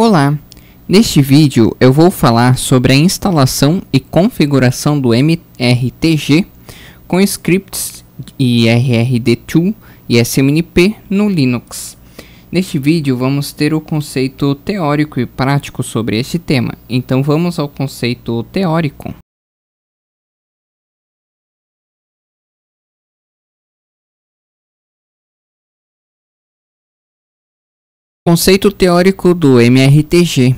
Olá! Neste vídeo eu vou falar sobre a instalação e configuração do MRTG com scripts IRRD2 e SMNP no Linux. Neste vídeo vamos ter o conceito teórico e prático sobre este tema, então vamos ao conceito teórico. Conceito teórico do MRTG.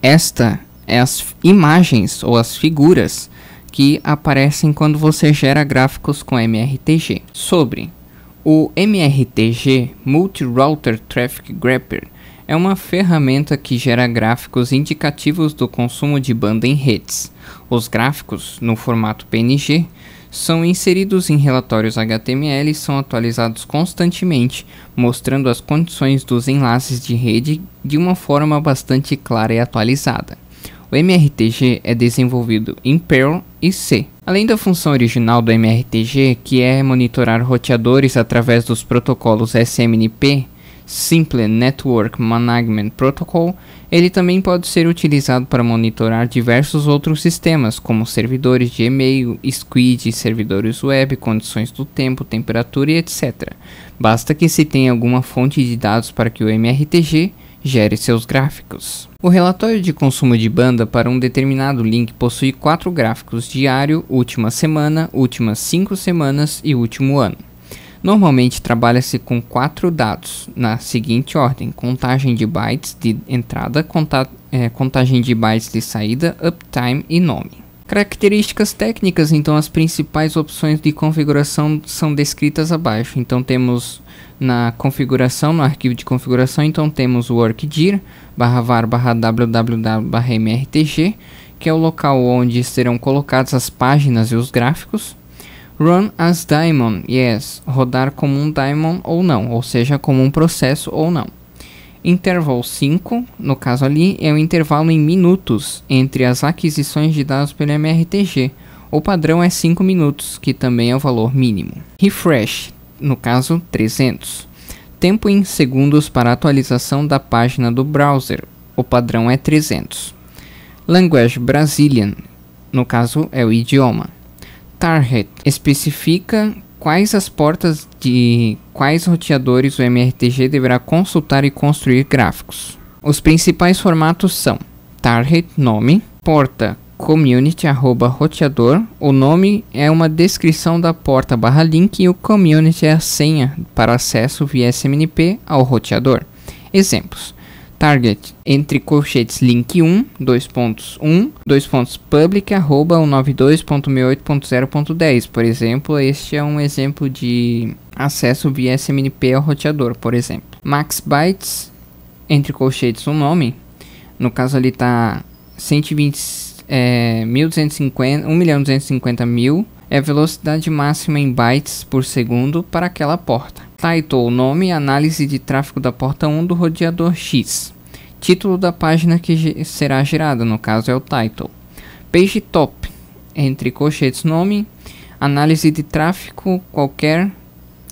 Esta é as imagens ou as figuras que aparecem quando você gera gráficos com MRTG. Sobre o MRTG Multi Router Traffic Grapper é uma ferramenta que gera gráficos indicativos do consumo de banda em redes. Os gráficos, no formato PNG, são inseridos em relatórios HTML e são atualizados constantemente, mostrando as condições dos enlaces de rede de uma forma bastante clara e atualizada. O MRTG é desenvolvido em Perl e C. Além da função original do MRTG, que é monitorar roteadores através dos protocolos SMNP, Simple Network Management Protocol ele também pode ser utilizado para monitorar diversos outros sistemas, como servidores de e-mail, squid, servidores web, condições do tempo, temperatura e etc. Basta que se tenha alguma fonte de dados para que o MRTG gere seus gráficos. O relatório de consumo de banda para um determinado link possui quatro gráficos: diário, última semana, últimas cinco semanas e último ano. Normalmente trabalha-se com quatro dados, na seguinte ordem: contagem de bytes de entrada, conta, é, contagem de bytes de saída, uptime e nome. Características técnicas, então as principais opções de configuração são descritas abaixo. Então temos na configuração, no arquivo de configuração, então temos o workdir barra var barra www mrtg, que é o local onde serão colocadas as páginas e os gráficos. Run as diamond, yes. Rodar como um diamond ou não, ou seja, como um processo ou não. Interval 5, no caso ali, é o um intervalo em minutos entre as aquisições de dados pelo MRTG. O padrão é 5 minutos, que também é o valor mínimo. Refresh, no caso 300. Tempo em segundos para atualização da página do browser. O padrão é 300. Language Brazilian, no caso é o idioma. Target especifica quais as portas de quais roteadores o MRTG deverá consultar e construir gráficos. Os principais formatos são Target nome, porta community arroba roteador. O nome é uma descrição da porta barra link e o community é a senha para acesso via SMNP ao roteador. Exemplos: target entre colchetes link 1, 2.1, pontos pontos public arroba 192.68.0.10. Por exemplo, este é um exemplo de acesso via SMNP ao roteador, por exemplo. Max bytes entre colchetes um nome, no caso ali tá 120 é, 1250, 1.250.000 é a velocidade máxima em bytes por segundo para aquela porta. Title, nome Análise de tráfego da porta 1 do rodeador X. Título da página que ge será gerada, no caso é o title. Page Top, entre colchetes nome, análise de tráfego, qualquer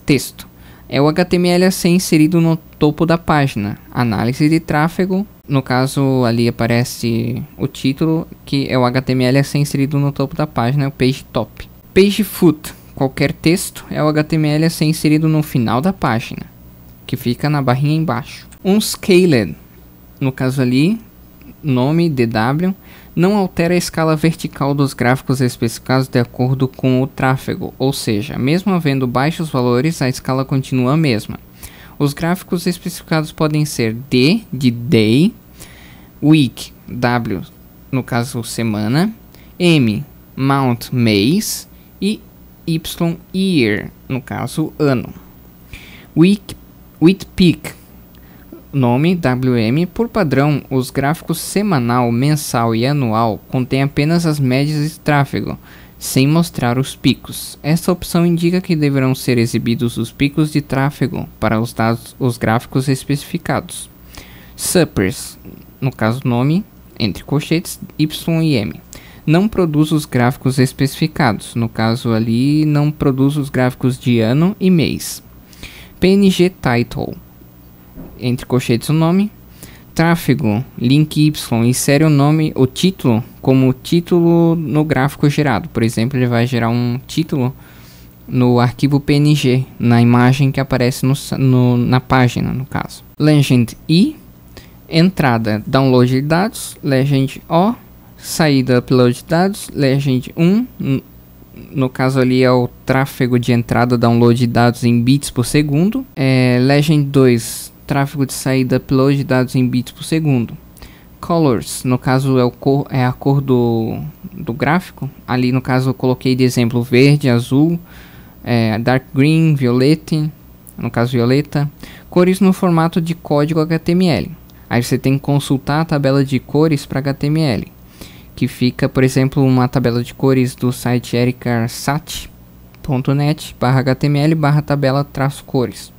texto. É o HTML a ser inserido no topo da página. Análise de tráfego, no caso ali aparece o título, que é o HTML a ser inserido no topo da página, é o Page Top. Page Foot, Qualquer texto é o HTML a ser inserido no final da página, que fica na barrinha embaixo. Um scaler, no caso ali, nome DW, não altera a escala vertical dos gráficos especificados de acordo com o tráfego, ou seja, mesmo havendo baixos valores, a escala continua a mesma. Os gráficos especificados podem ser D de day, week, W no caso semana, M mount mês e y year, no caso ano. Week, with peak, nome WM, por padrão, os gráficos semanal, mensal e anual contêm apenas as médias de tráfego, sem mostrar os picos. Esta opção indica que deverão ser exibidos os picos de tráfego para os dados, os gráficos especificados. Suppers, no caso nome, entre colchetes, Y e M não produz os gráficos especificados, no caso ali não produz os gráficos de ano e mês. PNG Title, entre colchetes o nome, tráfego, link Y, insere o nome, o título, como título no gráfico gerado. Por exemplo, ele vai gerar um título no arquivo PNG, na imagem que aparece no, no, na página, no caso. Legend I, entrada, download de dados, legend O, Saída upload de dados, legend 1, no caso ali é o tráfego de entrada download de dados em bits por segundo. É, legend 2, tráfego de saída upload de dados em bits por segundo. Colors, no caso é, o cor, é a cor do, do gráfico. Ali no caso eu coloquei de exemplo verde, azul, é, dark green, violeta, no caso violeta. Cores no formato de código HTML. Aí você tem que consultar a tabela de cores para HTML que fica, por exemplo, uma tabela de cores do site ericarsat.net html tabela cores.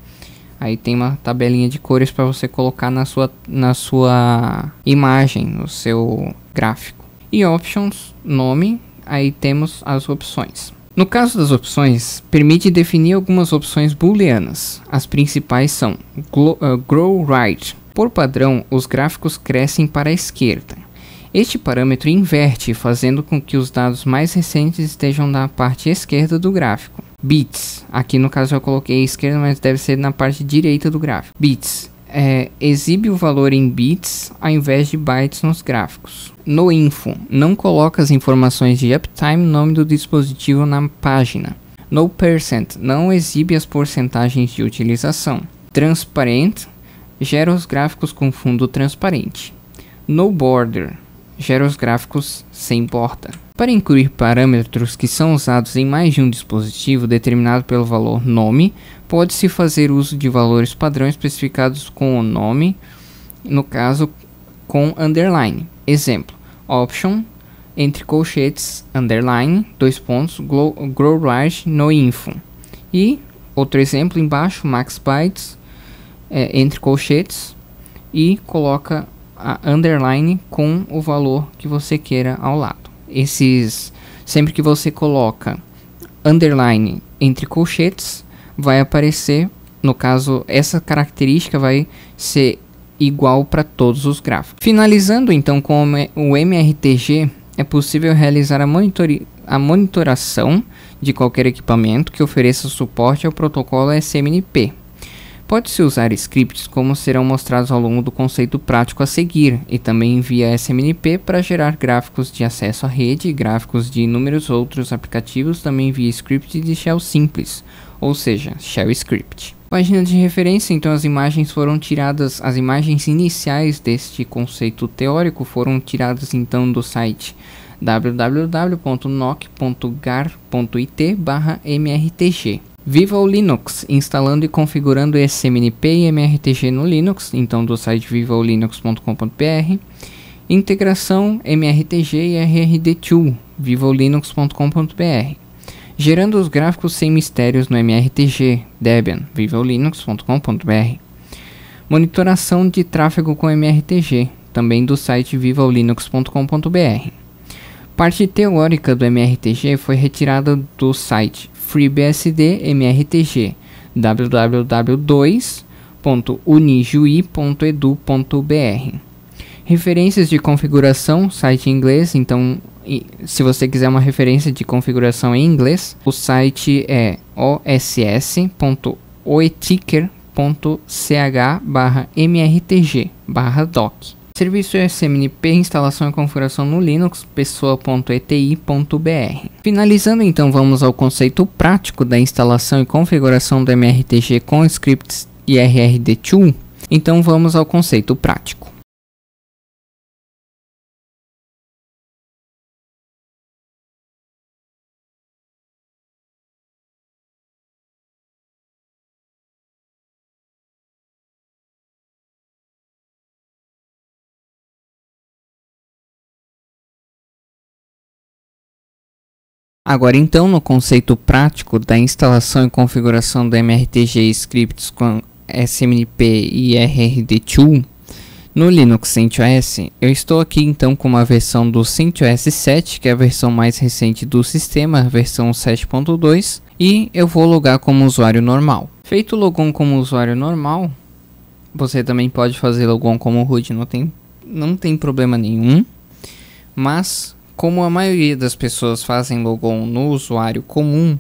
Aí tem uma tabelinha de cores para você colocar na sua, na sua imagem, no seu gráfico. E options, nome, aí temos as opções. No caso das opções, permite definir algumas opções booleanas. As principais são uh, Grow Right. Por padrão, os gráficos crescem para a esquerda. Este parâmetro inverte, fazendo com que os dados mais recentes estejam na parte esquerda do gráfico. Bits, aqui no caso eu coloquei esquerda, mas deve ser na parte direita do gráfico. Bits, é, exibe o valor em bits ao invés de bytes nos gráficos. No info, não coloca as informações de uptime, nome do dispositivo na página. No percent, não exibe as porcentagens de utilização. Transparent, gera os gráficos com fundo transparente. No border, gera os gráficos sem porta. Para incluir parâmetros que são usados em mais de um dispositivo determinado pelo valor nome, pode-se fazer uso de valores padrão especificados com o nome, no caso com underline. Exemplo: option entre colchetes underline dois pontos grow large no info e outro exemplo embaixo max bytes é, entre colchetes e coloca a underline com o valor que você queira ao lado. Esses, sempre que você coloca underline entre colchetes, vai aparecer, no caso, essa característica vai ser igual para todos os gráficos. Finalizando então com o MRTG, é possível realizar a, monitori a monitoração de qualquer equipamento que ofereça suporte ao protocolo SMNP Pode-se usar scripts como serão mostrados ao longo do conceito prático a seguir, e também via SMNP para gerar gráficos de acesso à rede e gráficos de inúmeros outros aplicativos também via script de shell simples, ou seja, shell script. Página de referência, então as imagens foram tiradas, as imagens iniciais deste conceito teórico foram tiradas então do site www.noc.gar.it/mrtg. Viva o Linux, instalando e configurando SMNP e MRTG no Linux, então do site vivaolinux.com.br. Integração MRTG e RRD2, vivaolinux.com.br. Gerando os gráficos sem mistérios no MRTG, Debian, vivaolinux.com.br. Monitoração de tráfego com MRTG, também do site vivaolinux.com.br. Parte teórica do MRTG foi retirada do site FreeBSD MRTG www.unijui.edu.br Referências de configuração, site em inglês, então se você quiser uma referência de configuração em inglês, o site é oss.oeticker.ch/mrtg/doc. Serviço SMNP instalação e configuração no Linux, pessoa.eti.br. Finalizando então, vamos ao conceito prático da instalação e configuração do MRTG com scripts e RRD2. Então vamos ao conceito prático. Agora então, no conceito prático da instalação e configuração do MRTG Scripts com SMNP e RRD2 no Linux CentOS, eu estou aqui então com uma versão do CentOS 7, que é a versão mais recente do sistema, versão 7.2, e eu vou logar como usuário normal. Feito o logon como usuário normal, você também pode fazer logon como root, não tem, não tem problema nenhum, mas como a maioria das pessoas fazem logon no usuário comum,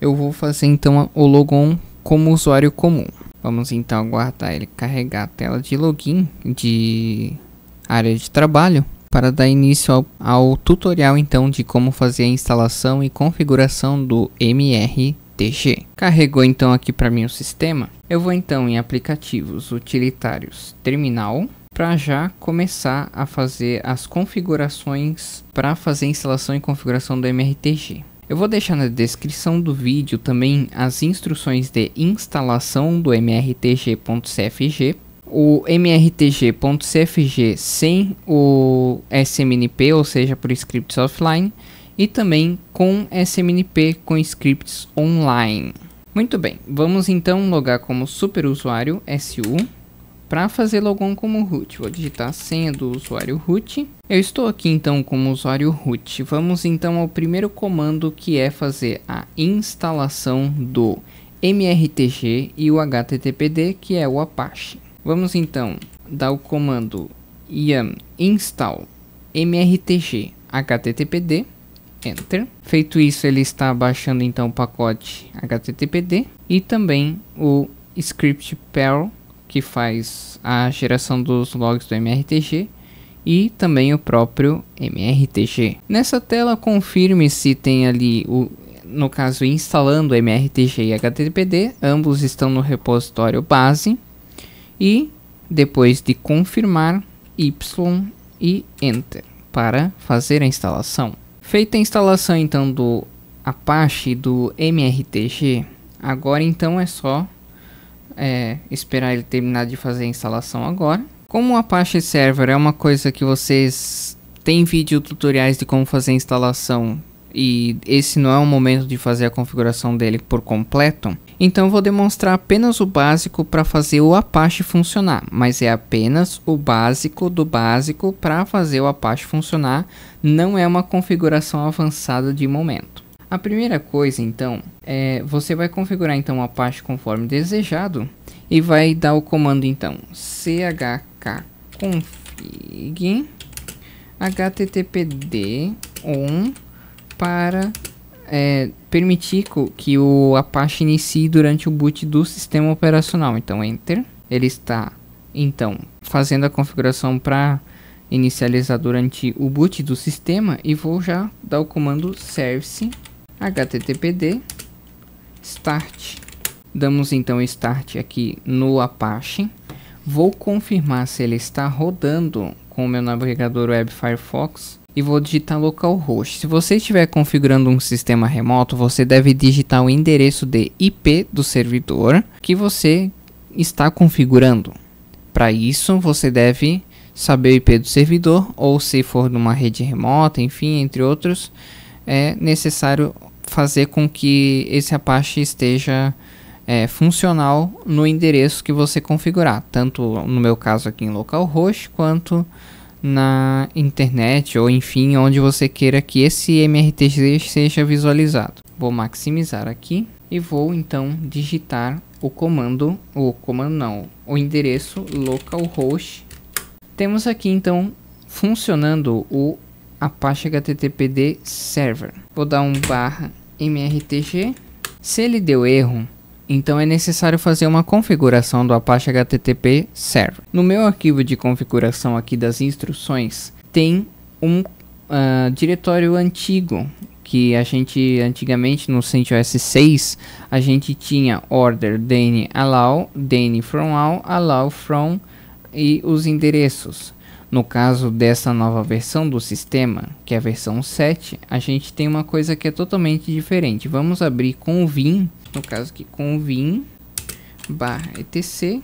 eu vou fazer então o logon como usuário comum. Vamos então aguardar ele carregar a tela de login de área de trabalho para dar início ao, ao tutorial então de como fazer a instalação e configuração do MRTG. Carregou então aqui para mim o sistema. Eu vou então em aplicativos utilitários terminal para já começar a fazer as configurações para fazer a instalação e configuração do MRTG. Eu vou deixar na descrição do vídeo também as instruções de instalação do mrtg.cfg, o mrtg.cfg sem o SMNP, ou seja, por scripts offline, e também com SMNP com scripts online. Muito bem, vamos então logar como superusuário SU para fazer logon como root, vou digitar a senha do usuário root. Eu estou aqui então como usuário root. Vamos então ao primeiro comando que é fazer a instalação do MRTG e o HTTPD, que é o Apache. Vamos então dar o comando yum install mrtg httpd enter feito isso ele está baixando então o pacote httpd e também o script perl que faz a geração dos logs do MRTG e também o próprio MRTG. Nessa tela confirme se tem ali o no caso instalando MRTG e HTTPD, ambos estão no repositório base e depois de confirmar Y e Enter para fazer a instalação. Feita a instalação então do Apache do MRTG, agora então é só é, esperar ele terminar de fazer a instalação agora. Como o Apache Server é uma coisa que vocês têm vídeo tutoriais de como fazer a instalação e esse não é o momento de fazer a configuração dele por completo, então vou demonstrar apenas o básico para fazer o Apache funcionar, mas é apenas o básico do básico para fazer o Apache funcionar, não é uma configuração avançada de momento. A primeira coisa então é você vai configurar então a pasta conforme desejado e vai dar o comando então chkconfig httpd on para é, permitir que o Apache inicie durante o boot do sistema operacional. Então enter, ele está então fazendo a configuração para inicializar durante o boot do sistema e vou já dar o comando service httpd start. Damos então start aqui no Apache. Vou confirmar se ele está rodando com o meu navegador web Firefox e vou digitar localhost. Se você estiver configurando um sistema remoto, você deve digitar o endereço de IP do servidor que você está configurando. Para isso, você deve saber o IP do servidor ou se for numa rede remota, enfim, entre outros, é necessário fazer com que esse Apache esteja é, funcional no endereço que você configurar, tanto no meu caso aqui em localhost, quanto na internet ou enfim, onde você queira que esse MRTG seja visualizado. Vou maximizar aqui e vou então digitar o comando, o comando não, o endereço localhost. Temos aqui então funcionando o Apache HTTPD Server. Vou dar um barra mrtg. Se ele deu erro, então é necessário fazer uma configuração do Apache HTTP Server. No meu arquivo de configuração aqui das instruções, tem um uh, diretório antigo que a gente antigamente no CentOS 6 a gente tinha order deny allow, deny from all, allow from e os endereços. No caso dessa nova versão do sistema, que é a versão 7, a gente tem uma coisa que é totalmente diferente. Vamos abrir com o vim, no caso aqui com o vim barra etc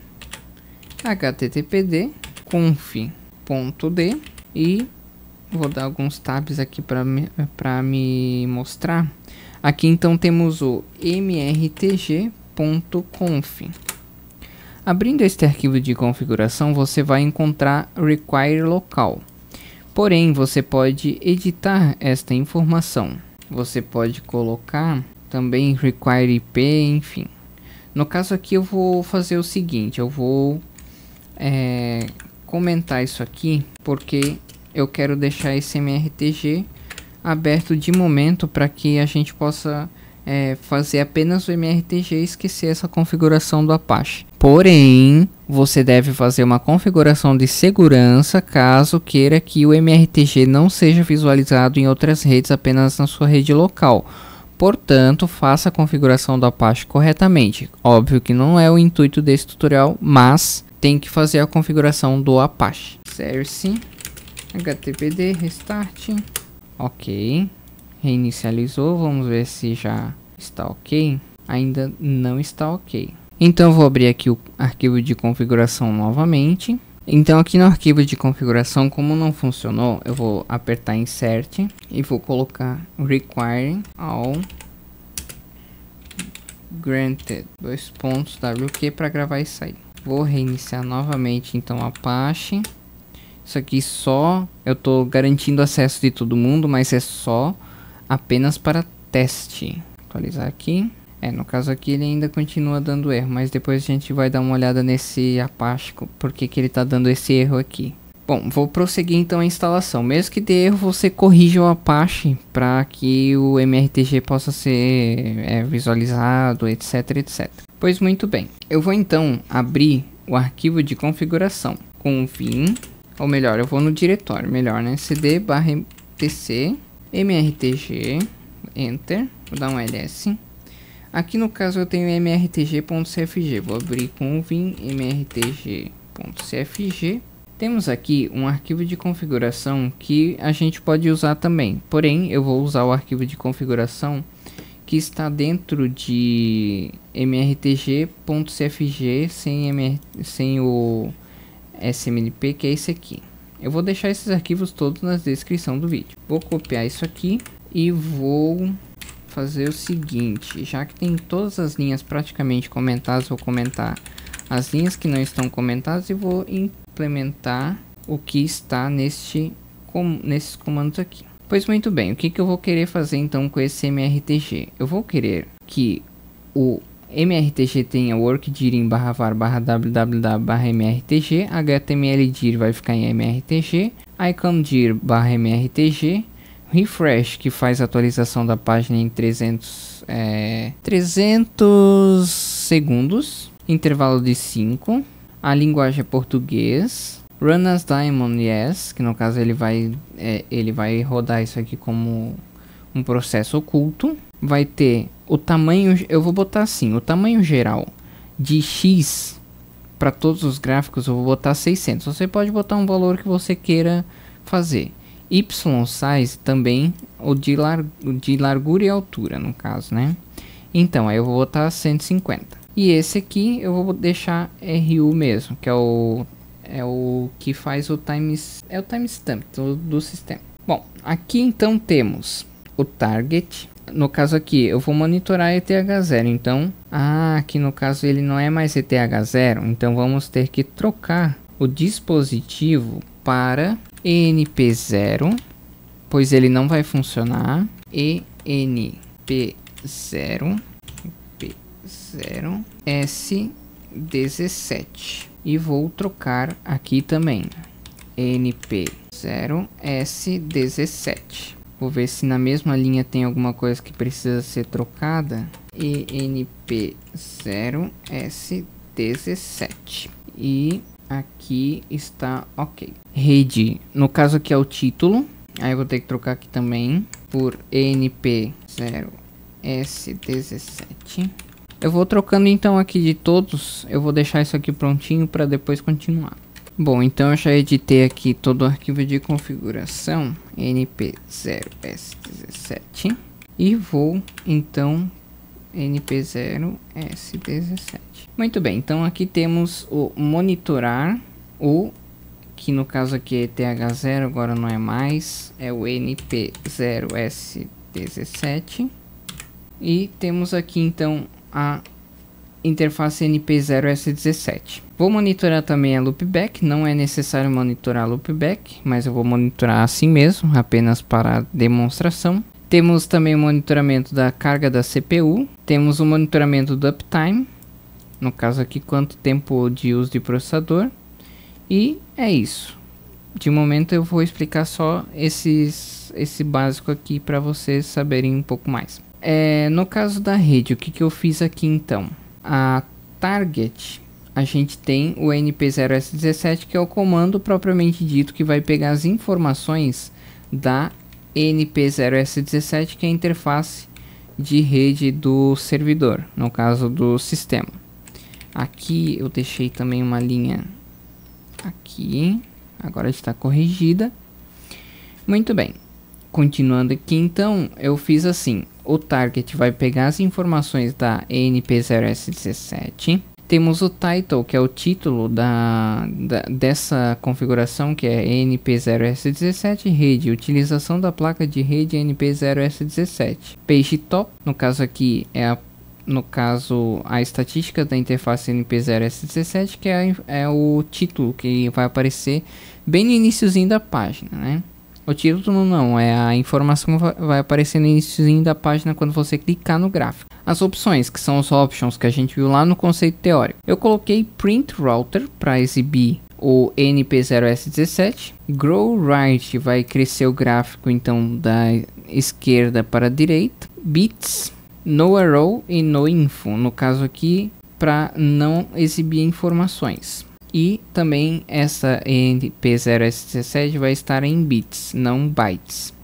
httpd conf.d e vou dar alguns tabs aqui para me, me mostrar. Aqui então temos o mrtg.conf Abrindo este arquivo de configuração, você vai encontrar Require Local. Porém, você pode editar esta informação. Você pode colocar também Require IP, enfim. No caso aqui eu vou fazer o seguinte, eu vou é, comentar isso aqui porque eu quero deixar esse MRTG aberto de momento para que a gente possa é, fazer apenas o MRTG e esquecer essa configuração do Apache. Porém, você deve fazer uma configuração de segurança caso queira que o MRTG não seja visualizado em outras redes, apenas na sua rede local. Portanto, faça a configuração do Apache corretamente. Óbvio que não é o intuito desse tutorial, mas tem que fazer a configuração do Apache. Service, HTTPD, restart, ok. Reinicializou, vamos ver se já está ok. Ainda não está ok. Então vou abrir aqui o arquivo de configuração novamente. Então aqui no arquivo de configuração, como não funcionou, eu vou apertar insert e vou colocar require all granted dois pontos wq para gravar e sair. Vou reiniciar novamente então Apache. Isso aqui só eu estou garantindo acesso de todo mundo, mas é só apenas para teste. Atualizar aqui. É, no caso aqui ele ainda continua dando erro, mas depois a gente vai dar uma olhada nesse Apache, porque que ele está dando esse erro aqui. Bom, vou prosseguir então a instalação. Mesmo que dê erro, você corrija o Apache para que o MRTG possa ser é, visualizado, etc, etc. Pois muito bem, eu vou então abrir o arquivo de configuração com vim, ou melhor, eu vou no diretório, melhor, né? cd/tc mrtg, enter, vou dar um ls. Aqui no caso eu tenho mrtg.cfg, vou abrir com o vim mrtg.cfg. Temos aqui um arquivo de configuração que a gente pode usar também, porém eu vou usar o arquivo de configuração que está dentro de mrtg.cfg sem, mr, sem o smlp, que é esse aqui. Eu vou deixar esses arquivos todos na descrição do vídeo. Vou copiar isso aqui e vou fazer o seguinte, já que tem todas as linhas praticamente comentadas, vou comentar as linhas que não estão comentadas e vou implementar o que está neste com, nesses comandos aqui. Pois muito bem, o que, que eu vou querer fazer então com esse MRTG? Eu vou querer que o MRTG tem workdir em barra var barra www barra mrtg, htmldir vai ficar em mrtg, icondir barra mrtg, refresh que faz atualização da página em 300, é, 300 segundos, intervalo de 5, a linguagem é português, run as diamond yes, que no caso ele vai, é, ele vai rodar isso aqui como um processo oculto, vai ter o tamanho, eu vou botar assim, o tamanho geral de X para todos os gráficos, eu vou botar 600. Você pode botar um valor que você queira fazer. Y size também, o de, lar de largura e altura, no caso, né? Então, aí eu vou botar 150. E esse aqui eu vou deixar RU mesmo, que é o, é o que faz o times é o timestamp do, do sistema. Bom, aqui então temos o target, no caso aqui, eu vou monitorar ETH0, então... Ah, aqui no caso ele não é mais ETH0, então vamos ter que trocar o dispositivo para NP0, pois ele não vai funcionar. ENP0, P0, S17. E vou trocar aqui também. NP0, S17. Vou ver se na mesma linha tem alguma coisa que precisa ser trocada. ENP0S17. E aqui está ok. Rede, no caso aqui é o título. Aí eu vou ter que trocar aqui também por ENP0S17. Eu vou trocando então aqui de todos. Eu vou deixar isso aqui prontinho para depois continuar. Bom, então eu já editei aqui todo o arquivo de configuração np0s17 e vou então np0s17. Muito bem, então aqui temos o monitorar, o que no caso aqui é th0, agora não é mais, é o np0s17 e temos aqui então a interface NP0S17. Vou monitorar também a loopback, não é necessário monitorar a loopback, mas eu vou monitorar assim mesmo, apenas para demonstração. Temos também o monitoramento da carga da CPU, temos o monitoramento do uptime, no caso aqui quanto tempo de uso de processador, e é isso. De momento eu vou explicar só esses, esse básico aqui para vocês saberem um pouco mais. É, no caso da rede, o que, que eu fiz aqui então? a target, a gente tem o np0s17, que é o comando propriamente dito que vai pegar as informações da np0s17, que é a interface de rede do servidor, no caso do sistema. Aqui eu deixei também uma linha aqui, agora está corrigida. Muito bem, continuando aqui então, eu fiz assim, o target vai pegar as informações da NP0S17. Temos o title, que é o título da, da dessa configuração, que é NP0S17 rede, utilização da placa de rede NP0S17. Page top, no caso aqui é a no caso, a estatística da interface NP0S17, que é, é o título que vai aparecer bem no iníciozinho da página, né? O título não, é a informação vai aparecer no iníciozinho da página quando você clicar no gráfico. As opções, que são os options que a gente viu lá no conceito teórico. Eu coloquei print router para exibir o NP0S17. Grow right vai crescer o gráfico então da esquerda para a direita. Bits, no arrow e no info. No caso aqui para não exibir informações. E também essa NP017 vai estar em bits, não bytes.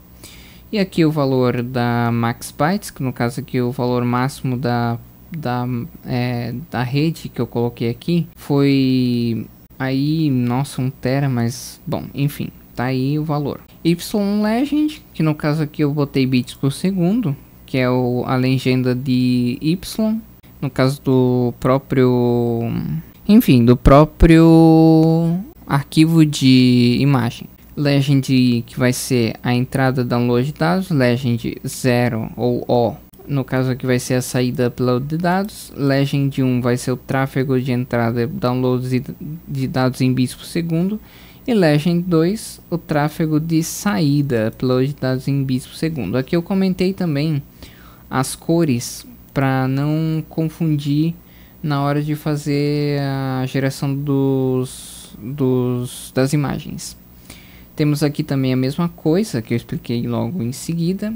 E aqui o valor da max bytes, que no caso aqui o valor máximo da, da, é, da rede que eu coloquei aqui, foi aí, nossa, um tera, mas bom, enfim, tá aí o valor. Y legend, que no caso aqui eu botei bits por segundo, que é o, a legenda de Y, no caso do próprio enfim, do próprio arquivo de imagem. Legend que vai ser a entrada download de dados, legend 0 ou O, no caso aqui vai ser a saída upload de dados, legend 1 vai ser o tráfego de entrada downloads de dados em bits por segundo e legend 2 o tráfego de saída upload de dados em bits por segundo. Aqui eu comentei também as cores para não confundir na hora de fazer a geração dos, dos das imagens. Temos aqui também a mesma coisa que eu expliquei logo em seguida.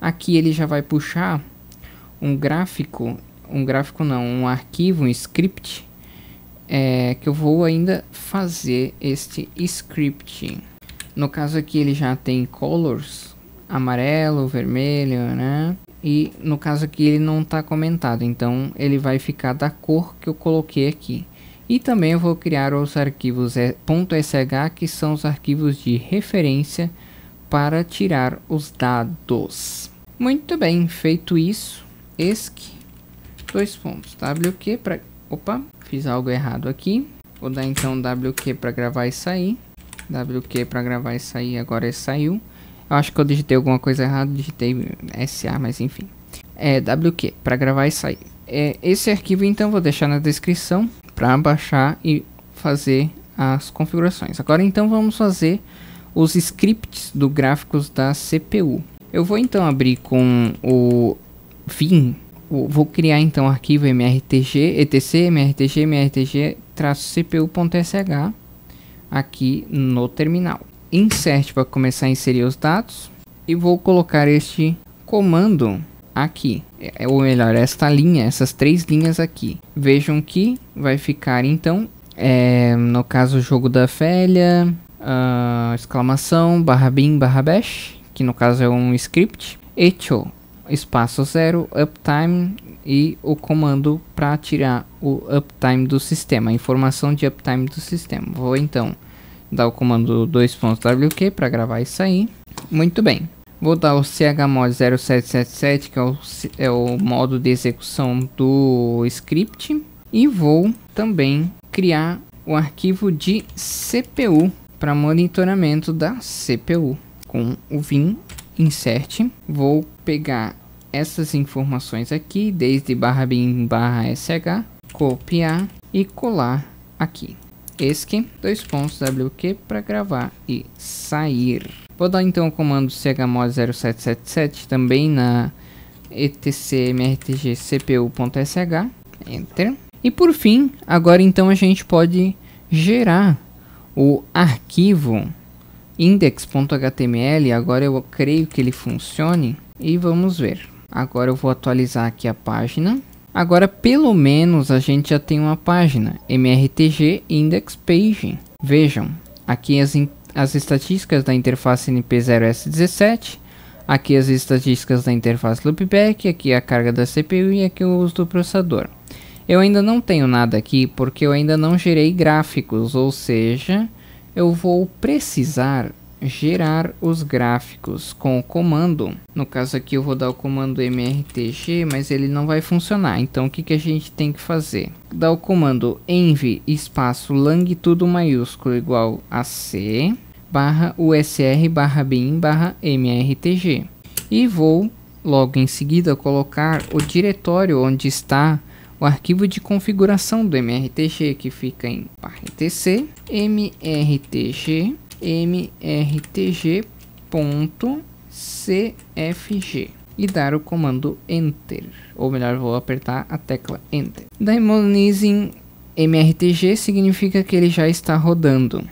Aqui ele já vai puxar um gráfico, um gráfico não, um arquivo, um script, é, que eu vou ainda fazer este script. No caso aqui ele já tem colors, amarelo, vermelho, né? e no caso aqui ele não está comentado, então ele vai ficar da cor que eu coloquei aqui. E também eu vou criar os arquivos .sh que são os arquivos de referência para tirar os dados. Muito bem, feito isso, ESC, dois pontos, WQ para... Opa, fiz algo errado aqui. Vou dar então WQ para gravar e sair. WQ para gravar e sair, agora saiu acho que eu digitei alguma coisa errada, digitei SA, mas enfim. É WQ, para gravar e sair. É, esse arquivo então vou deixar na descrição para baixar e fazer as configurações. Agora então vamos fazer os scripts do gráficos da CPU. Eu vou então abrir com o Vim, vou criar então o arquivo mrtg, etc, mrtg, mrtg, cpu.sh aqui no terminal insert para começar a inserir os dados e vou colocar este comando aqui, é, é, ou melhor, esta linha, essas três linhas aqui. Vejam que vai ficar então, é, no caso o jogo da velha, uh, exclamação, barra bin, barra bash, que no caso é um script, echo, espaço zero, uptime e o comando para tirar o uptime do sistema, a informação de uptime do sistema. Vou então dar o comando 2.wk para gravar isso aí. Muito bem. Vou dar o chmod0777, que é o, é o modo de execução do script. E vou também criar o arquivo de CPU para monitoramento da CPU. Com o vim insert, vou pegar essas informações aqui, desde barra bin barra sh, copiar e colar aqui. ESC, dois pontos, WQ para gravar e sair. Vou dar então o comando chmod0777 também na etcmrtgcpu.sh, enter. E por fim, agora então a gente pode gerar o arquivo index.html, agora eu creio que ele funcione e vamos ver. Agora eu vou atualizar aqui a página Agora pelo menos a gente já tem uma página, MRTG Index Paging. Vejam, aqui as, as estatísticas da interface NP0S17, aqui as estatísticas da interface loopback, aqui a carga da CPU e aqui o uso do processador. Eu ainda não tenho nada aqui porque eu ainda não gerei gráficos, ou seja, eu vou precisar gerar os gráficos com o comando. No caso aqui eu vou dar o comando mrtg, mas ele não vai funcionar. Então o que, que a gente tem que fazer? Dar o comando env espaço lang tudo maiúsculo igual a c barra usr barra bin barra mrtg. E vou logo em seguida colocar o diretório onde está o arquivo de configuração do mrtg que fica em tc mrtg mrtg.cfg e dar o comando enter, ou melhor, vou apertar a tecla enter. Daimonizing mrtg significa que ele já está rodando.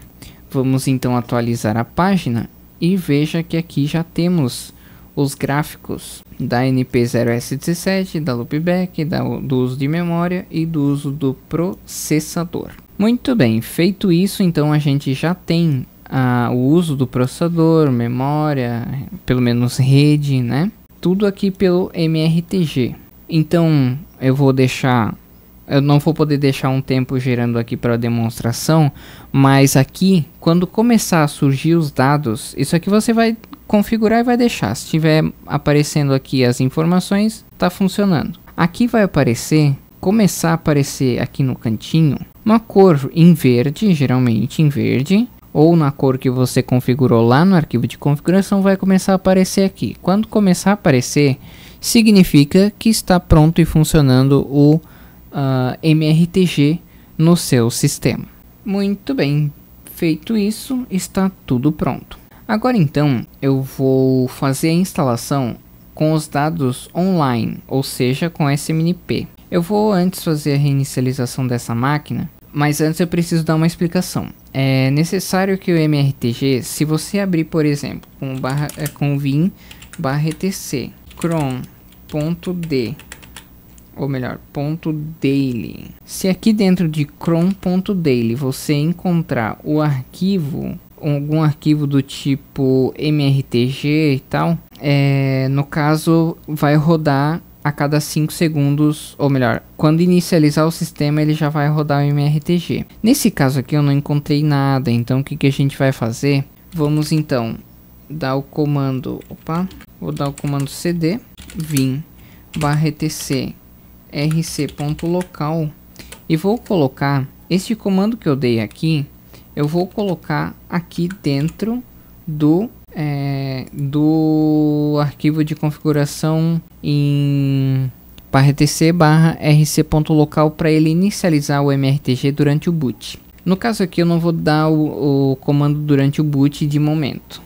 Vamos então atualizar a página e veja que aqui já temos os gráficos da NP0S17, da loopback, da, do uso de memória e do uso do processador. Muito bem, feito isso, então a gente já tem ah, o uso do processador, memória, pelo menos rede, né? Tudo aqui pelo MRTG. Então eu vou deixar, eu não vou poder deixar um tempo gerando aqui para demonstração, mas aqui quando começar a surgir os dados, isso aqui você vai configurar e vai deixar. Se tiver aparecendo aqui as informações, está funcionando. Aqui vai aparecer, começar a aparecer aqui no cantinho, uma cor em verde, geralmente em verde, ou na cor que você configurou lá no arquivo de configuração vai começar a aparecer aqui. Quando começar a aparecer, significa que está pronto e funcionando o uh, ah, MRTG no seu sistema. Muito bem, feito isso, está tudo pronto. Agora então, eu vou fazer a instalação com os dados online, ou seja, com SMNP. Eu vou antes fazer a reinicialização dessa máquina, mas antes eu preciso dar uma explicação. É necessário que o MRTG, se você abrir, por exemplo, com, barra, é, com vim barra etc cron.d ou melhor, ponto .daily. Se aqui dentro de chrome.daily você encontrar o arquivo, algum arquivo do tipo mrtg e tal, é, no caso vai rodar a cada 5 segundos, ou melhor, quando inicializar o sistema ele já vai rodar o MRTG. Nesse caso aqui eu não encontrei nada, então o que, que a gente vai fazer? Vamos então dar o comando, opa, vou dar o comando cd vim barra etc rc.local e vou colocar esse comando que eu dei aqui, eu vou colocar aqui dentro do, é, do arquivo de configuração em rtc rc.local para ele inicializar o mrtg durante o boot. No caso aqui eu não vou dar o, o comando durante o boot de momento,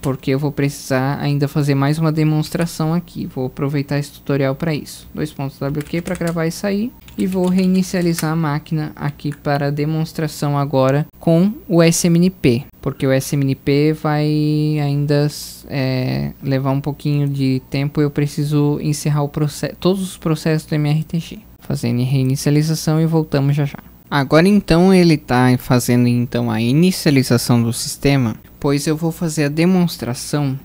porque eu vou precisar ainda fazer mais uma demonstração aqui. Vou aproveitar esse tutorial para isso. Dois pontos WQ para gravar isso aí e vou reinicializar a máquina aqui para demonstração agora com o SMNP porque o SMNP vai ainda é, levar um pouquinho de tempo. Eu preciso encerrar o processo, todos os processos do MRTG, fazendo reinicialização e voltamos já já. Agora então ele está fazendo então a inicialização do sistema, pois eu vou fazer a demonstração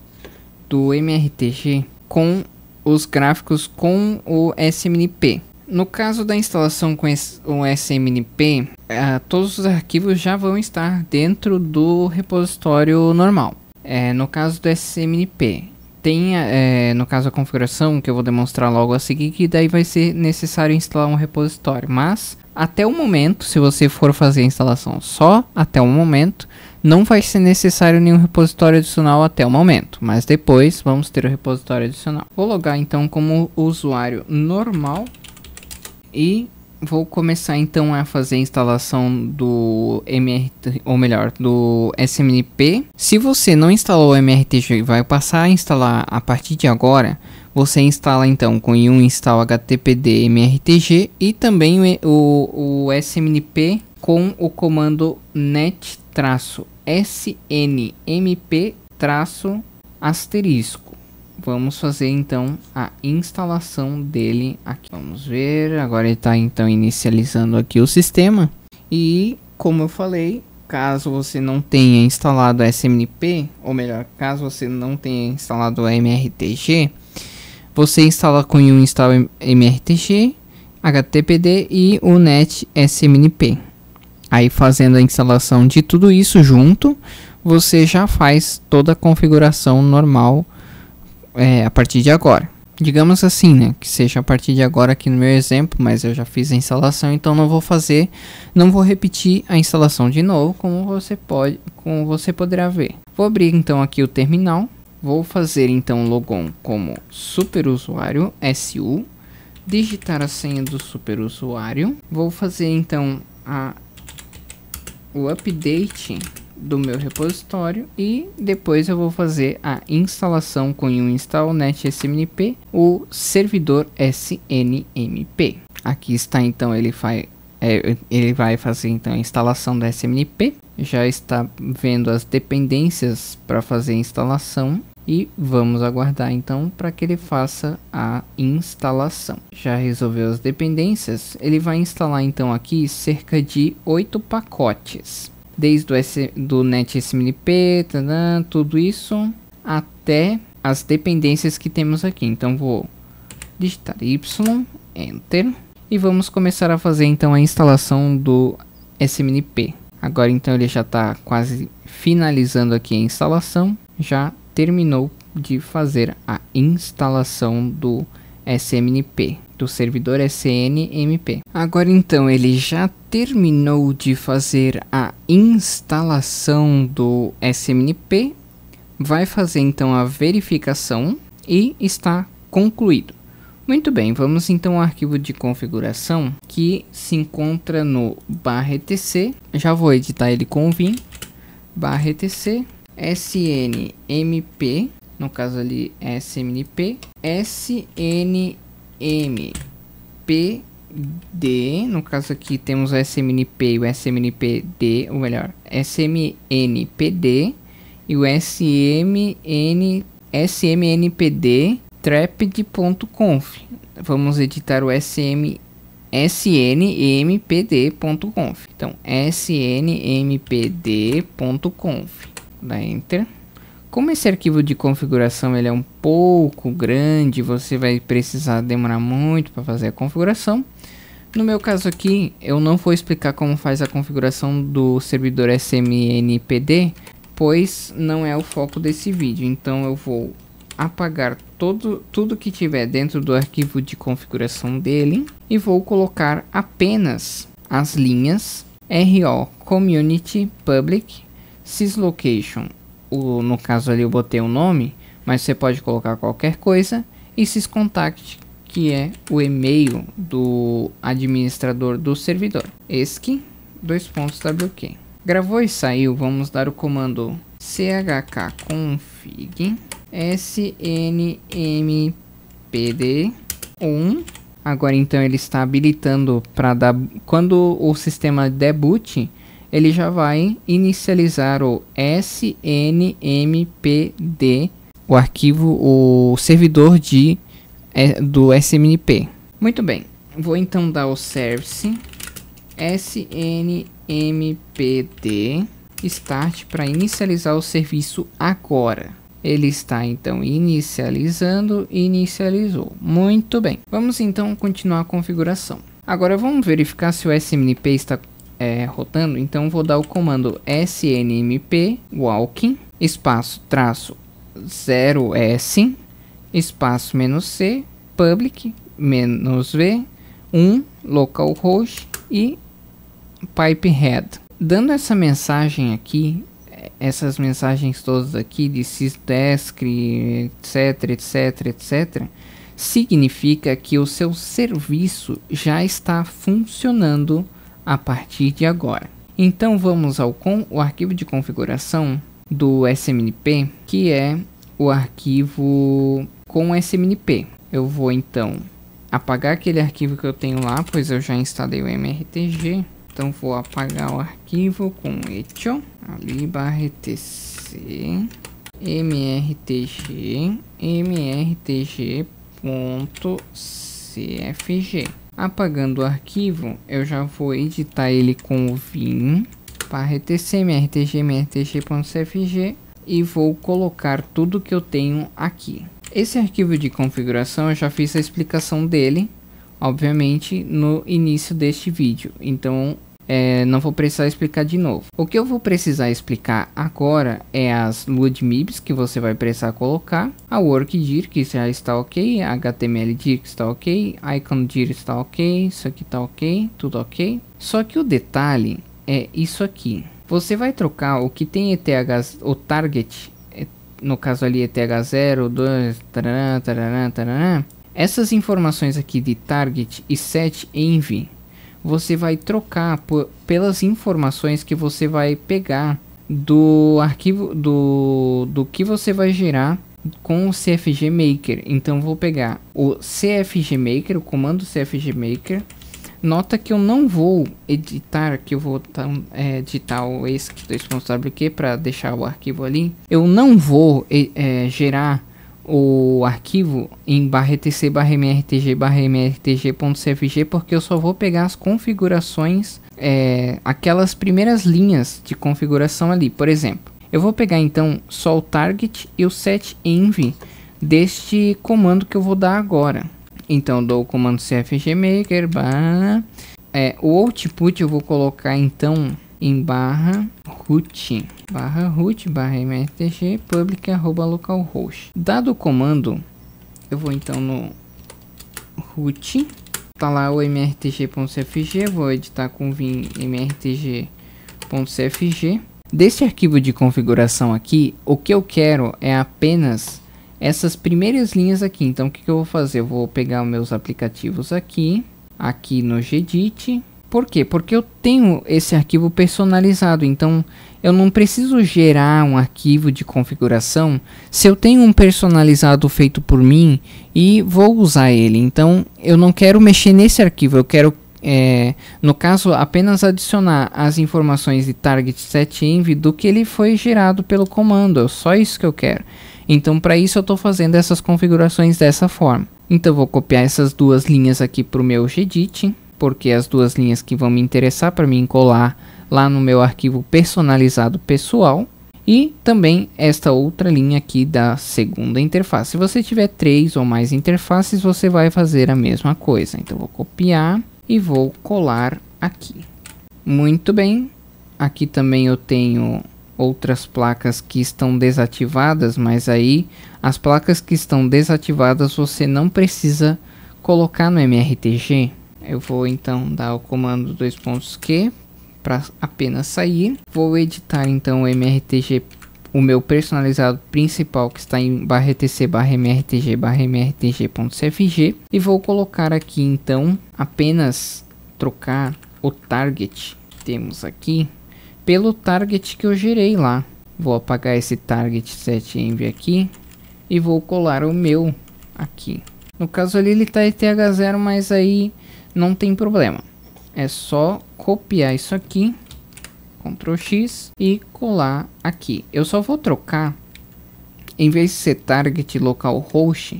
do MRTG com os gráficos com o SMNP. No caso da instalação com o SMNP, uh, eh, todos os arquivos já vão estar dentro do repositório normal. É, no caso do SMNP, tem, é, no caso, a configuração que eu vou demonstrar logo a seguir, que daí vai ser necessário instalar um repositório. Mas, até o momento, se você for fazer a instalação só até o momento, não vai ser necessário nenhum repositório adicional até o momento, mas depois vamos ter o repositório adicional. Vou logar então como usuário normal e vou começar então a fazer a instalação do MRT, ou melhor, do SMNP. Se você não instalou o mrtg, e vai passar a instalar a partir de agora, você instala então com um install httpd mrtg e também o, o SMNP com o comando net-snmp- asterisco vamos fazer então a instalação dele aqui. Vamos ver, agora ele está então inicializando aqui o sistema. E como eu falei, caso você não tenha instalado a SMNP, ou melhor, caso você não tenha instalado a MRTG, você instala com o install MRTG, httpd e o net SMNP. Aí fazendo a instalação de tudo isso junto, você já faz toda a configuração normal é, a partir de agora. Digamos assim, né? Que seja a partir de agora aqui no meu exemplo, mas eu já fiz a instalação, então não vou fazer, não vou repetir a instalação de novo, como você pode, como você poderá ver. Vou abrir então aqui o terminal, vou fazer então o logon como superusuário SU, digitar a senha do superusuário, vou fazer então a o update do meu repositório e depois eu vou fazer a instalação com o install smnp o servidor snmp aqui está então ele faz é, ele vai fazer então a instalação do SMNP, já está vendo as dependências para fazer a instalação e vamos aguardar então para que ele faça a instalação. Já resolveu as dependências, ele vai instalar então aqui cerca de oito pacotes desde o S, do NetSMLP, tudo isso, até as dependências que temos aqui. Então vou digitar Y, Enter, e vamos começar a fazer então a instalação do SMNP. Agora então ele já está quase finalizando aqui a instalação, já terminou de fazer a instalação do SMNP do servidor SNMP. Agora então, ele já terminou de fazer a instalação do SMNP, vai fazer então a verificação e está concluído. Muito bem, vamos então ao arquivo de configuração que se encontra no barretc, já vou editar ele com o vim, barretc, snmp, no caso ali smnp, snmp SMPD, no caso aqui temos o SMNP e o SMNPD, ou melhor, SMNPD e o SMN, SMNPD trapd.conf. Vamos editar o SM snmpd.conf. Então, snmpd.conf. Dá enter. Como esse arquivo de configuração ele é um pouco grande, você vai precisar demorar muito para fazer a configuração. No meu caso aqui, eu não vou explicar como faz a configuração do servidor SMNPD, pois não é o foco desse vídeo. Então eu vou apagar todo, tudo que tiver dentro do arquivo de configuração dele e vou colocar apenas as linhas RO Community Public Syslocation o, no caso ali eu botei o um nome, mas você pode colocar qualquer coisa. E syscontact, que é o e-mail do administrador do servidor. ESC, dois pontos WQ. Gravou e saiu, vamos dar o comando chkconfig snmpd1. Agora então ele está habilitando para dar quando o sistema deboot, ele já vai inicializar o snmpd, o arquivo, o servidor de, é, do SMNP. Muito bem, vou então dar o service snmpd start para inicializar o serviço agora. Ele está então inicializando, inicializou. Muito bem. Vamos então continuar a configuração. Agora vamos verificar se o SMNP está é, rodando, então vou dar o comando snmp walking espaço traço 0s espaço menos c public menos v 1 localhost e pipehead. Dando essa mensagem aqui, essas mensagens todas aqui de sysdesk, etc, etc, etc, significa que o seu serviço já está funcionando a partir de agora. Então vamos ao com o arquivo de configuração do SMNP, que é o arquivo com SMNP. Eu vou então apagar aquele arquivo que eu tenho lá, pois eu já instalei o MRTG. Então vou apagar o arquivo com echo ali barra etc mrtg mrtg.cfg Apagando o arquivo, eu já vou editar ele com o vim para rtc, mrtg, mrtg.cfg e vou colocar tudo que eu tenho aqui. Esse arquivo de configuração eu já fiz a explicação dele, obviamente, no início deste vídeo. Então é, não vou precisar explicar de novo. O que eu vou precisar explicar agora é as LUDMIBs que você vai precisar colocar, a WorkDir que já está ok, a HTMLDir que está ok, IconDir está ok, isso aqui está ok, tudo ok. Só que o detalhe é isso aqui. Você vai trocar o que tem ETH, o target, é, no caso ali ETH0, 2, taran taran taran. Essas informações aqui de target e set env você vai trocar por, pelas informações que você vai pegar do arquivo do, do que você vai gerar com o CFG Maker. Então vou pegar o CFG Maker, o comando CFG Maker. Nota que eu não vou editar, que eu vou é, editar o ESC2.wq para deixar o arquivo ali. Eu não vou é, gerar o arquivo em barretc barra mrtg barra mrtg.cfg porque eu só vou pegar as configurações, é, aquelas primeiras linhas de configuração ali, por exemplo. Eu vou pegar então só o target e o set env deste comando que eu vou dar agora. Então dou o comando cfgmaker, barra, é, o output eu vou colocar então em barra root barra root barra mstg public arroba localhost dado o comando eu vou então no root tá lá o mrtg.cfg vou editar com vim mrtg.cfg deste arquivo de configuração aqui o que eu quero é apenas essas primeiras linhas aqui então o que, que eu vou fazer eu vou pegar meus aplicativos aqui aqui no gedit por quê? Porque eu tenho esse arquivo personalizado, então eu não preciso gerar um arquivo de configuração se eu tenho um personalizado feito por mim e vou usar ele. Então eu não quero mexer nesse arquivo, eu quero, é, no caso, apenas adicionar as informações de target setenv do que ele foi gerado pelo comando. É só isso que eu quero. Então para isso eu estou fazendo essas configurações dessa forma. Então vou copiar essas duas linhas aqui para o meu gedit porque as duas linhas que vão me interessar para mim colar lá no meu arquivo personalizado pessoal e também esta outra linha aqui da segunda interface. Se você tiver três ou mais interfaces, você vai fazer a mesma coisa. Então vou copiar e vou colar aqui. Muito bem. Aqui também eu tenho outras placas que estão desativadas, mas aí as placas que estão desativadas você não precisa colocar no MRTG, eu vou então dar o comando dois pontos Q para apenas sair. Vou editar então o mrtg, o meu personalizado principal que está em barra etc barra mrtg barra mrtg.cfg e vou colocar aqui então apenas trocar o target temos aqui pelo target que eu gerei lá. Vou apagar esse target set env aqui e vou colar o meu aqui. No caso ali ele está ETH0, mas aí não tem problema. É só copiar isso aqui, Ctrl X e colar aqui. Eu só vou trocar, em vez de ser target localhost,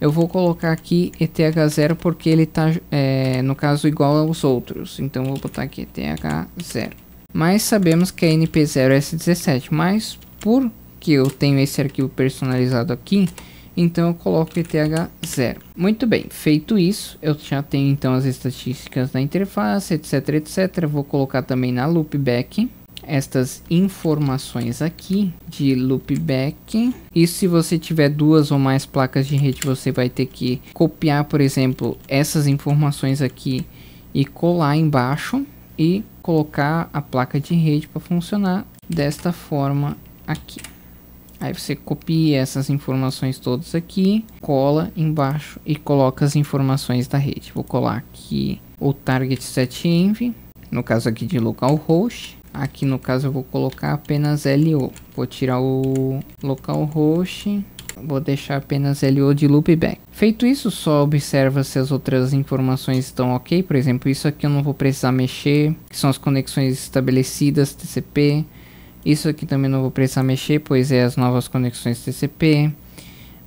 eu vou colocar aqui ETH0 porque ele está, é, no caso, igual aos outros. Então vou botar aqui ETH0. Mas sabemos que é NP0S17, mas porque eu tenho esse arquivo personalizado aqui, então eu coloco ETH 0. Muito bem, feito isso, eu já tenho então as estatísticas na interface, etc, etc. vou colocar também na loopback estas informações aqui de loopback. E se você tiver duas ou mais placas de rede, você vai ter que copiar, por exemplo, essas informações aqui e colar embaixo e colocar a placa de rede para funcionar desta forma aqui. Aí você copia essas informações todas aqui, cola embaixo e coloca as informações da rede. Vou colar aqui o target set env, no caso aqui de localhost. Aqui no caso eu vou colocar apenas LO. Vou tirar o localhost, vou deixar apenas LO de loopback. Feito isso, só observa se as outras informações estão ok. Por exemplo, isso aqui eu não vou precisar mexer, que são as conexões estabelecidas, TCP, isso aqui também não vou precisar mexer, pois é as novas conexões TCP.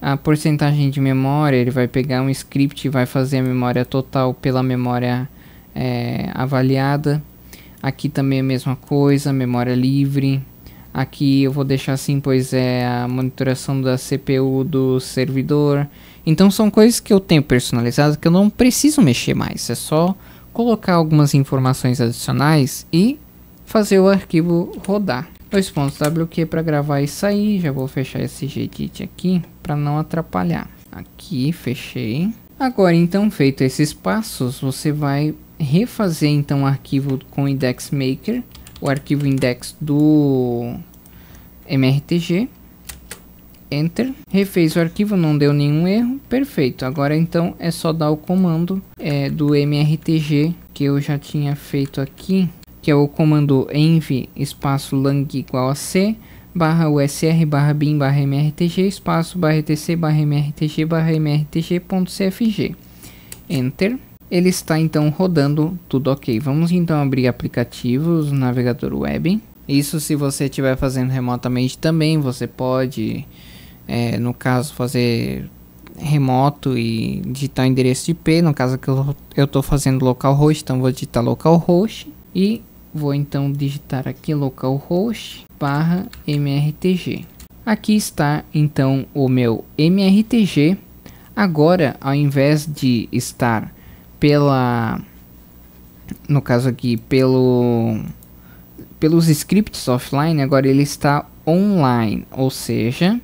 A porcentagem de memória, ele vai pegar um script e vai fazer a memória total pela memória é, avaliada. Aqui também a mesma coisa, memória livre. Aqui eu vou deixar assim, pois é a monitoração da CPU do servidor. Então são coisas que eu tenho personalizadas que eu não preciso mexer mais. É só colocar algumas informações adicionais e fazer o arquivo rodar. Dois pontos, WQ para gravar isso aí. Já vou fechar esse gedit aqui para não atrapalhar. Aqui, fechei. Agora, então, feito esses passos, você vai refazer então o arquivo com index maker, o arquivo index do MRTG. Enter. Refez o arquivo, não deu nenhum erro. Perfeito. Agora então é só dar o comando é, do MRTG que eu já tinha feito aqui que é o comando env espaço lang igual a c barra usr barra bin barra mrtg espaço barra etc barra mrtg barra mrtg.cfg enter ele está então rodando tudo ok vamos então abrir aplicativos navegador web isso se você estiver fazendo remotamente também você pode é, no caso fazer remoto e digitar o endereço IP no caso que eu estou fazendo localhost então vou digitar localhost e Vou então digitar aqui localhost barra mrtg. Aqui está então o meu mrtg. Agora, ao invés de estar pela, no caso aqui, pelo, pelos scripts offline, agora ele está online, ou seja,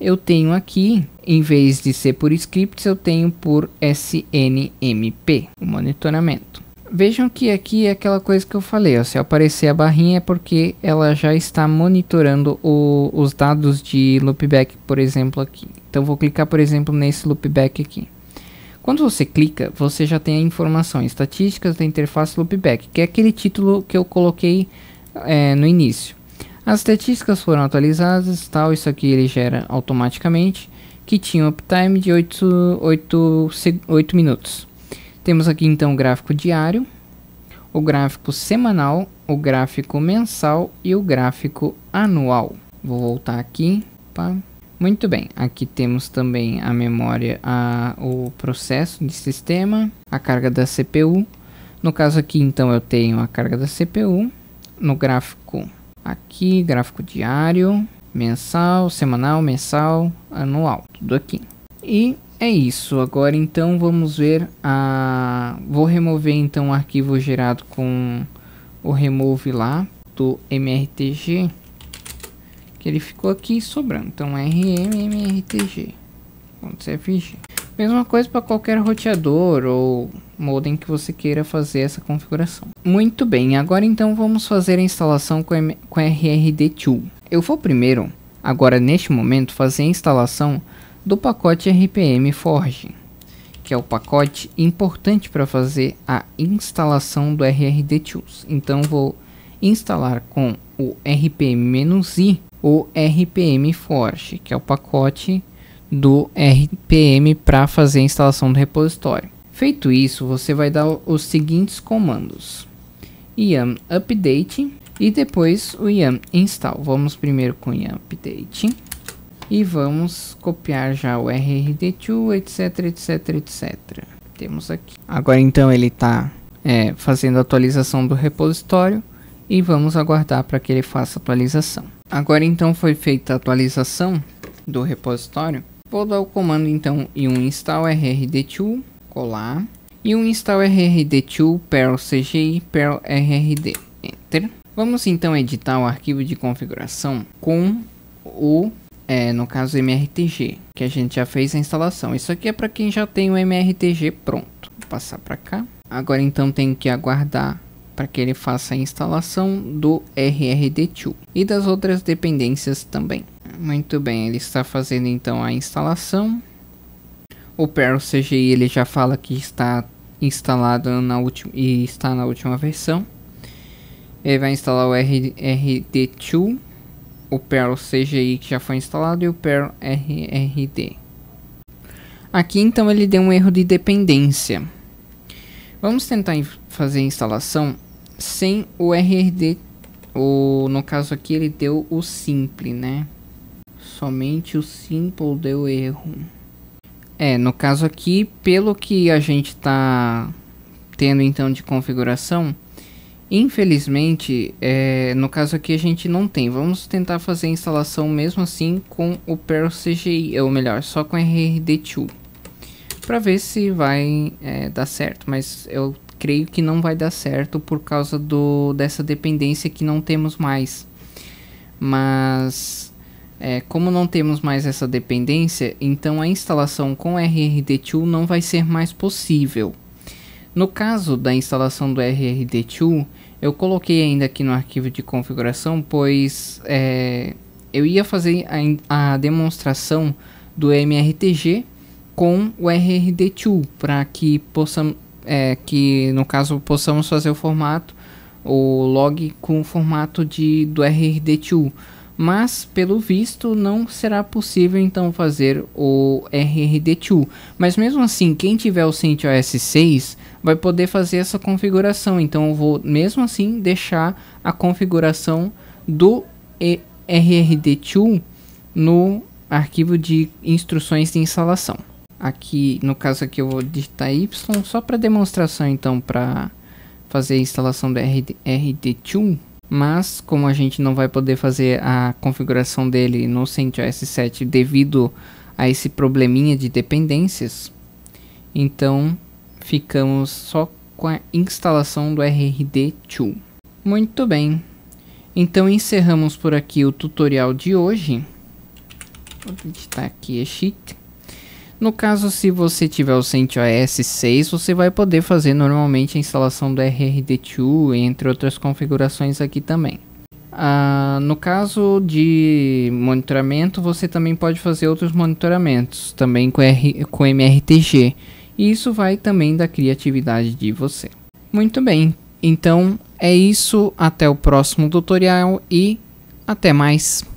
eu tenho aqui, em vez de ser por scripts, eu tenho por SNMP, o monitoramento. Vejam que aqui é aquela coisa que eu falei, ó, se aparecer a barrinha é porque ela já está monitorando o, os dados de loopback, por exemplo, aqui. Então vou clicar, por exemplo, nesse loopback aqui. Quando você clica, você já tem a informação, estatísticas da interface loopback, que é aquele título que eu coloquei é, no início. As estatísticas foram atualizadas, tal, isso aqui ele gera automaticamente, que tinha um uptime de 8, 8, 8 minutos. Temos aqui então o gráfico diário, o gráfico semanal, o gráfico mensal e o gráfico anual. Vou voltar aqui. Opa. Muito bem, aqui temos também a memória, a, o processo de sistema, a carga da CPU. No caso aqui então eu tenho a carga da CPU. No gráfico aqui, gráfico diário, mensal, semanal, mensal, anual, tudo aqui. E é isso, agora então vamos ver a... Vou remover então o arquivo gerado com o remove lá do mrtg que ele ficou aqui sobrando. Então rmrtg.cfg. Mesma coisa para qualquer roteador ou modem que você queira fazer essa configuração. Muito bem, agora então vamos fazer a instalação com, com RRD2. Eu vou primeiro, agora neste momento, fazer a instalação do pacote RPM Forge, que é o pacote importante para fazer a instalação do RRD Tools. Então vou instalar com o RPM-I o RPM Forge, que é o pacote do RPM para fazer a instalação do repositório. Feito isso, você vai dar os seguintes comandos: yum update e depois o yum install. Vamos primeiro com yum update e vamos copiar já o rrd2, etc, etc, etc. Temos aqui. Agora então ele está é, fazendo a atualização do repositório e vamos aguardar para que ele faça a atualização. Agora então foi feita a atualização do repositório. Vou dar o comando então e um install rrd2 colar e um install rrd2 perl cgi perl rrd enter. Vamos então editar o arquivo de configuração com o é, no caso MRTG, que a gente já fez a instalação. Isso aqui é para quem já tem o MRTG pronto. Vou passar para cá. Agora então tenho que aguardar para que ele faça a instalação do RRD2 e das outras dependências também. Muito bem, ele está fazendo então a instalação. O Perl CGI ele já fala que está instalado na última e está na última versão. Ele vai instalar o RRD2 o Perl CGI que já foi instalado e o Perl RRD. Aqui então ele deu um erro de dependência. Vamos tentar fazer a instalação sem o RRD, ou no caso aqui ele deu o simple, né? Somente o simple deu erro. É, no caso aqui, pelo que a gente está tendo então de configuração, Infelizmente, é, no caso aqui a gente não tem. Vamos tentar fazer a instalação mesmo assim com o Perl CGI, ou melhor, só com RRD2. Para ver se vai é, dar certo, mas eu creio que não vai dar certo por causa do, dessa dependência que não temos mais. Mas, é, como não temos mais essa dependência, então a instalação com RRD2 não vai ser mais possível. No caso da instalação do RRD2, eu coloquei ainda aqui no arquivo de configuração, pois é, eu ia fazer a, a, demonstração do MRTG com o RRD2, para que é, que no caso possamos fazer o formato, o log com o formato de, do RRD2. Mas, pelo visto, não será possível então fazer o RRD2. Mas mesmo assim, quem tiver o CentOS 6 vai poder fazer essa configuração. Então eu vou mesmo assim deixar a configuração do RRD2 no arquivo de instruções de instalação. Aqui, no caso aqui eu vou digitar Y, só para demonstração então, para fazer a instalação do RD, 2 Mas, como a gente não vai poder fazer a configuração dele no CentOS 7 devido a esse probleminha de dependências, então ficamos só com a instalação do RRD2. Muito bem, então encerramos por aqui o tutorial de hoje. Vou editar aqui a sheet. No caso, se você tiver o CentOS 6, você vai poder fazer normalmente a instalação do RRD2, entre outras configurações aqui também. Ah, no caso de monitoramento, você também pode fazer outros monitoramentos, também com, R com MRTG. E isso vai também da criatividade de você. Muito bem, então é isso. Até o próximo tutorial e até mais.